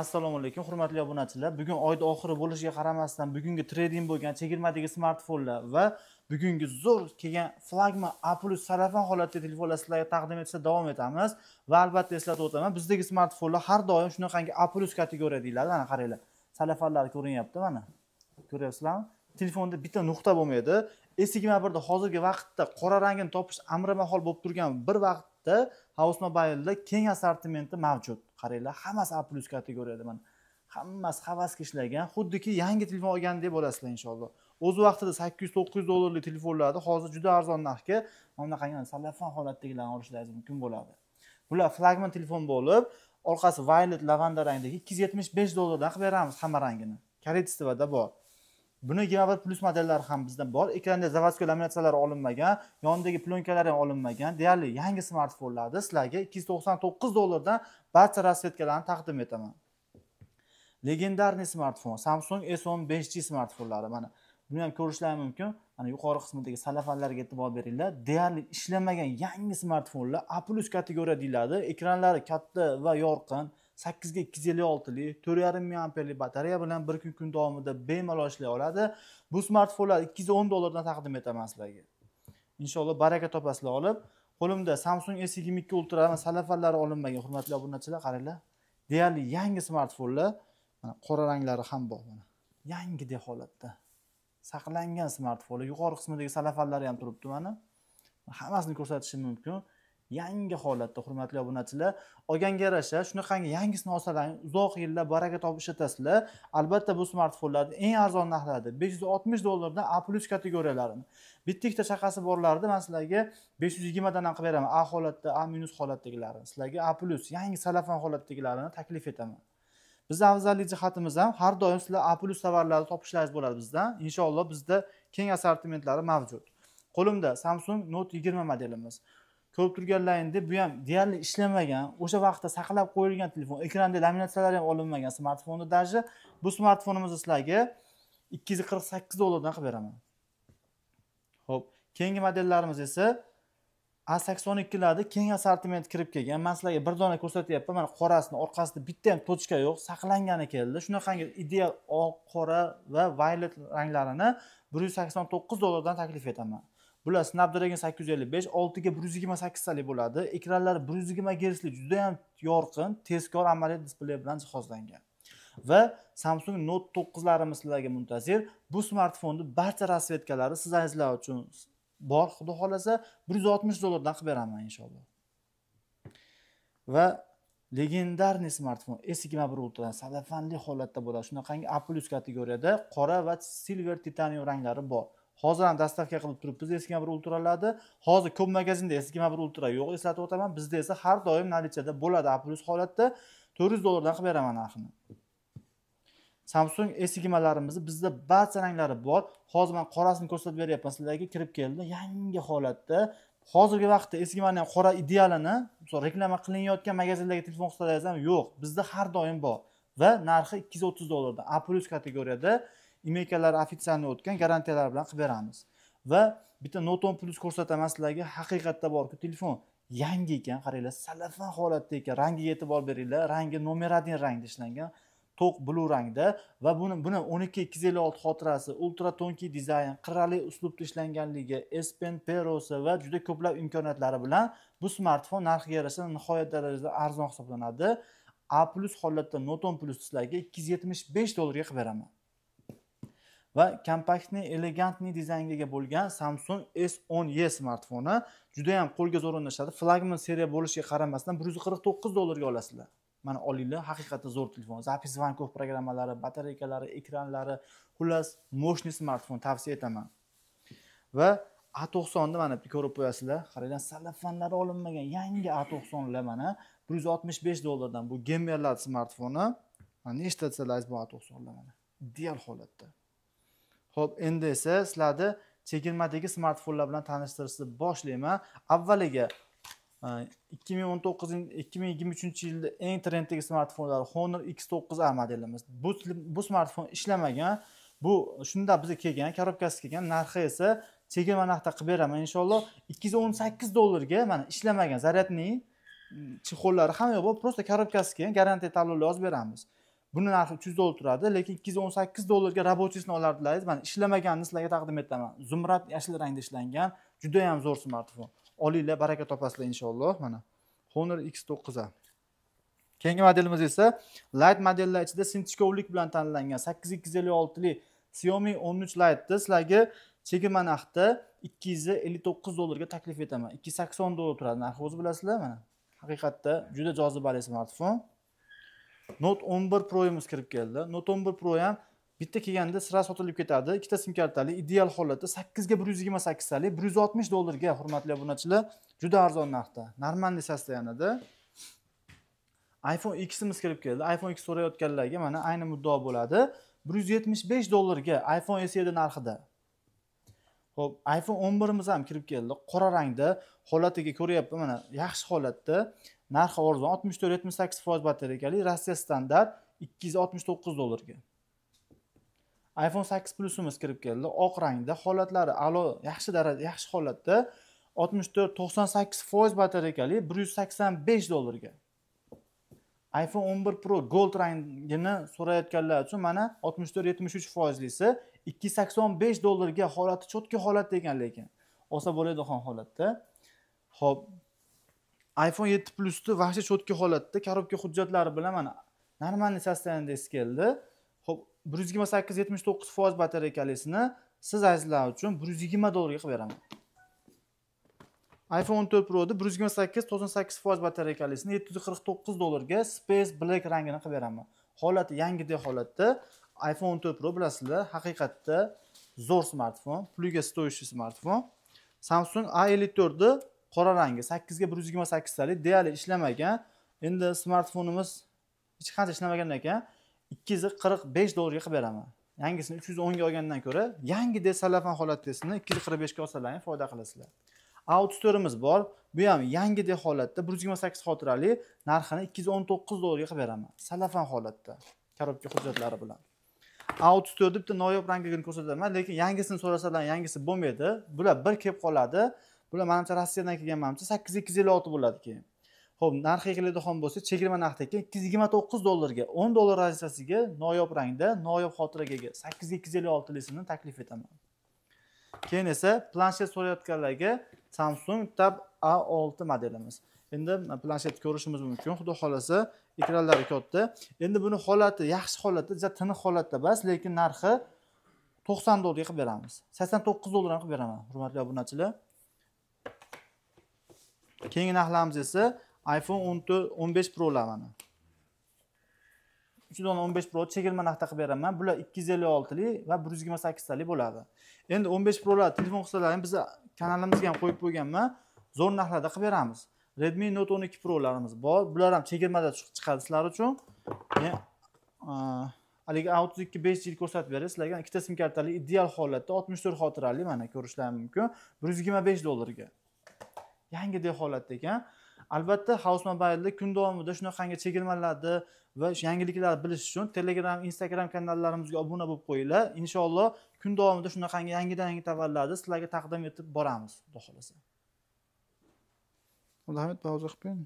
assalomu alaykum hurmatli obunachilar bugun oyni oxiri bo'lishiga qaramasdan bugungi trending bo'lgan chegirmadagi smartfonlar va bugungi zo'r kelgan flagman a plyus sarafon holatda telefonlar sizlarga taqdim etishda davom etamiz va albatta eslatib o'taman bizdagi smartfonlar har doim shunaqangi a plyus kategoriya deyiladi mana qaranglar salafanlari ko'rinyapti mana ko'ryapsizlarmi telefonda bitta nuqta bo'lmaydi s yigirma birda hozirgi vaqtda qora rangini topish amri mahol bo'lib turgan bir vaqtda house mobile'da keng assortimenti mavjud qaranglar hammasi a plyus kategoriyada mana hammasi havasga ishlagan xuddiki yangi telefon olgandek bo'lasizlar inshaalloh o'z vaqtida sakkiz yuz to'qqiz yuz dollarlik telefonlarni hozir juda arzon narxga mana bunaqangi salafon holatdagilarni olishlaringiz mumkin bo'ladi bular flagman telefon bo'lib orqasi vaylet lavanda rangdagi ikki yuz yetmish besh dollardan qilib beramiz hamma rangini koreystivada bor buni gigabit plus modellari ham bizda bor ekranda заводской laminatsiyalar olinmagan yonidagi plyonkalar ham olinmagan deyarli yangi smartfonlarni sizlarga ikki yuz to'qson to'qqiz dollardan barcha rasvetkalarni taqdim etaman legendarniy smartfon samsung s o'n besh g smartfonlari mana buni ham ko'rishlari mumkin mana yuqori qismidagi salafanlarga e'tibor beringlar deyarli ishlamagan yangi smartfonlar a plus kategoriya deyiladi ekranlari katta va yorqin sakkizga ikki yuz ellik oltilik to'rt yarim ming amperlik batareya bilan bir kun kun davomida bemalol ishlay oladi bu smartfonlar ikki yuz o'n dollardan taqdim etaman sizlarga inshaalloh baraka topasizlar olib qo'limda samsung s yigirma ikki ultra salafanlari olinmagan hurmatli obunachilar qaranglar deyarli yangi smartfonlar mana qora ranglari ham bor mana yangidek holatda saqlangan smartfonlar yuqori qismidagi salafanlari ham turibdi mana hammasini ko'rsatishim mumkin yangi holatda hurmatli obunachilar olganga yarasha shunaqangi yangisini olsalaring uzoq yillar baraka topib ishlatasizlar albatta bu smartfonlarni eng arzon narxlarda besh yuz oltmish dollardan a plyus kategoriyalarini bitta ikkita chaqasi borlarni man sizlarga besh yuz yigirmadan qilib beraman a holatda a minus holatdagilarini sizlarga a plyus yangi salafan holatdagilarini taklif etaman bizni afzallik jihatimiz ham har doim sizlar a plyus tovarlarni topishlaringiz bo'ladi bizdan inshaalloh bizda keng assortimentlari mavjud qo'limda samsung note yigirma modelimiz ko'rib turganlaringdek bu ham deyarli ishlamagan o'sha vaqtda saqlab qo'yilgan telefon ekranda laminatsiyalar ham olinmagan smartfonni даже bu smartfonimizni sizlarga ikki yuz qirq sakkiz dollardan qilib beraman ho'p keyingi modellarimiz esa a sakson ikkilarda keng assortiment kirib kelgan man sizlarga bir dona ko'rsatyapman mana qorasini orqasida bitta ham tochka yo'q saqlangani keldi shunaqangi ideal oq qora va vaylet ranglarini bir yuz sakson to'qqiz dollardan taklif etaman bular snapdragon sakkiz yuz ellik besh oltiga bir yuz yigirma bo'ladi ekranlari bir yuz yigirma ham judayam yorqin tezkor amaliy displey bilan jihozlangan va samsung note to'qqizlarimiz sizlarga muntazir bu smartfonni barcha rasvetkalari siz azizlar uchun bor xudo xohlasa bir yuz oltmish dollardan qilib beraman inshaalloh va legendarniy smartfon s yigirma bir ultra sadafanli holatda bo'ladi shunaqangi a kategoriyada qora va silver titanium ranglari bor hozir ham dastavka qilib turibmiz eski bir ultralarni hozir ko'p magazinda eski bir ultra yo'q eslatib o'taman bizda esa har doim наличияda bo'ladi a plyus holatda to'rt yuz dollardan qilib beraman narxini samsung e sigmalarimizni bizda barcha ranglari bor hozir man qorasini ko'rsatib beryapman sizlarga kirib keldi yangi holatda hozirgi vaqtda eskimani ham qora idealini reklama qilinayotgan magazinlardagi telefon qilsangiz ham yo'q bizda har doim bor va narxi ikki yuz o'ttiz dollardan a plyus kategoriyada imeykalar ofitsalniy o'tgan garantiyalar bilan qilib beramiz va bitta noton plus ko'rsataman sizlarga haqiqatda borku telefon yangi ekan qaranglar salafan holatda ekan rangiga e'tibor beringlar rangi nomer один rangda ishlangan to'q blu rangda va buni buni o'n ikki ikki yuz ellik olti xotirasi ultra to'nkiy dizayn qirrali uslubda ishlanganligi s pen perosi va juda ko'plab imkoniyatlari bilan bu smartfon narxiga yarasha nihoyat darajada arzon hisoblanadi a plus holatda noton plus sizlarga ikki yuz yetmish besh dollarga qilib beraman va kompaktni elegantni dizaynga ega bo'lgan samsung s 10 e smartfoni juda ham qo'lga zo'r o'rnashadi flagman seriya bo'lishiga qaramasdan bir yuz qirq to'qqiz dollarga olasizlar mana olinglar haqiqatda zo'r telefon zapis zvonkov programmalari batareykalari ekranlari xullas мощный smartfon tavsiya etaman va a to'qsonni mana ko'rib qo'yasizlar qaranglar salafanlari olinmagan yangi a to'qsonlar mana bir yuz oltmish besh dollardan bu gemerlar smartfoni nechta desalar bu a to'qsonlar mana ideal holatda ho'p endi esa sizlarni chegirmadagi smartfonlar bilan tanishtirishni boshlayman avvaliga ikki e, ikki ming ming o'n to'qqiz yigirma uchinchi yilda eng trenddagi smartfonlar Honor x to'qqiz a modelimiz. Bu bu smartfon ishlamagan. Bu shunda bizga kelgan, korobkasi kelgan, narxi esa chegirma narxda qilib beraman inshaalloh ikki yuz o'n sakkiz dollarga mana ishlamagan zaryadni chexollari ham yo'q, просто korobkasi kelgan, garantiya tanlovlar yozib beramiz. buni narxi uch yuz dollar turadi lekin ikki yuz o'n sakkiz dollarga rabochesini olardilaringiz mana ishlamaganini sizlarga taqdim etaman zumrad yashil rangda ishlangan juda judayam zo'r smartfon olinglar baraka topasizlar inshaalloh mana honor x to'qqiz a keyingi modelimiz esa light modellar ichida sinchkovlik bilan tanlangan sakkiz ikki yuz ellik oltilik xiaomi o'n uch lightni sizlarga chegirma narxda ikki yuz ellik to'qqiz dollarga taklif etaman ikki yuz sakson dollar turadi narxi o'zi bilasizlar mana haqiqatda juda jozibali smartfon note o'n bir proimiz kirib keldi note o'n bir pro ham bitta kelganda sira sotilib ketadi ikkita sim kartali ideal holatda sakkizga bir yuz yigirma 160 bir yuz oltmish dollarga hurmatli obunachilar juda arzon narxda normalniy yanada iphone ximiz kirib keldi iphone x so'rayotganlarga mana ayni muddao bo'ladi bir yuz yetmish besh dollarga iphone se narxida ho'p iphone o'n birimiz ham kirib keldi qora rangda holatiga ko'ryapman mana yaxshi holatda narxi arzon oltmish to'rt yetmish sakkiz foiz batareykali rossiya standart ikki yuz oltmish to'qqiz dollarga iphone sakkiz plusimiz kirib keldi oq rangda holatlari a'lo yaxshi darajada yaxshi holatda oltmish to'rt to'qson sakkiz foiz batareykali bir yuz sakson besh dollarga iphone o'n bir pro gold rangini so'rayotganlar uchun mana oltmish to'rt yetmish uch foizlisi ikki yuz sakson besh dollarga holati cho'tki holatda ekan lekin olsa bo'ladigan holatda ho'p iphone yetti plusni вообще cho'tki holatda коробка hujjatlari bilan mana нормальный состояниеdasi keldi ho'p bir yuz yigirma sakkiz yetmish to'qqiz foiz batareykalisini siz azizlar uchun bir yuz yigirma dollarga qilib beraman iphone o'n to'rt proni bir yuz yigirma sakkiz to'qson sakkiz foiz batareykalisini yetti yuz qirq to'qqiz dollarga space black rangini qilib beraman holati yangidek holatda iphone o'n to'rt pro bilasizlar haqiqatda zo'r smartfon puliga stoyishli smartfon samsung a ellik to'rtni qora rangi sakkizga bir yuz yigirma sakkiztalik deyarli ishlamagan endi smartfonimiz hech qancha ishlamagan ekan ikki yuz qirq besh dollarga qilib beraman yangisini uch yuz o'nga olgandan ko'ra yangidek salafan holatdasini ikki yuz qirq beshga olsalaring foyda qilasizlar auditorimiz bor bu ham yangi de holatda bir yuz yigirma sakkiz xotirali narxini ikki yuz o'n to'qqiz dollarga qilib beraman salafan holatda korobka hujjatlari bilan auditorni bitta noyob rangligini ko'rsataman lekin yangisini so'rasalar yangisi bo'lmaydi bular bir kelib qoladi bular manimcha rossiyadan kelgan manimcha sakkiz ikki yuz ellik olti bo'ladi keyin ho'p narxi keladigan bo'lsa chegirma narxda ekan ikki yuz yigirma to'qqiz dollarga o'n dollar razrasasiga noyob rangda noyob xotiraga ega sakkiz ikki yuz ellik oltilisini taklif etaman keyin esa planshet so'rayotganlarga Samsung Tab A6 modelimiz. Endi e, planshetni ko'rishimiz mumkin. Xudo xolasa ekranlari katta. Endi buni holati yaxshi holatda, juda tiniq holatda bas, lekin narxi 90 dollar qilib beramiz. 89 dollar qilib beraman, hurmatli obunachilar. Keyingi narxlarimiz esa iPhone 14, 15 Pro lar mana. 3 dona 15 Pro chegirma narxda qilib beraman. Bular 256 lik va 128 talik bo'ladi. Endi 15 Pro lar telefon qilsalaring biz kanalimizga ham qo'yib qo'yganman zo'r narxlarda qilib beramiz redmi note 12 prolarimiz bor bular ham chegirmada chiqadi sizlar uchun haligi o'ttiz ikki besh yil ko'rsatib beray sizlarga ikkita sim kartali ideal holatda 64 xotirali mana ko'rishlari mumkin 125 dollarga yangidek holatda ekan albatta house mobilda kun davomida shunaqangi chegirmalarni va yangiliklarni bilish uchun telegram instagram kanallarimizga obuna bo'lib qo'yinglar inshaalloh kun davomida shunaqangi yangidan yangi tovarlarni sizlarga taqdim etib boramiz xudo xohlasa rahmat pauza qilib qo'ying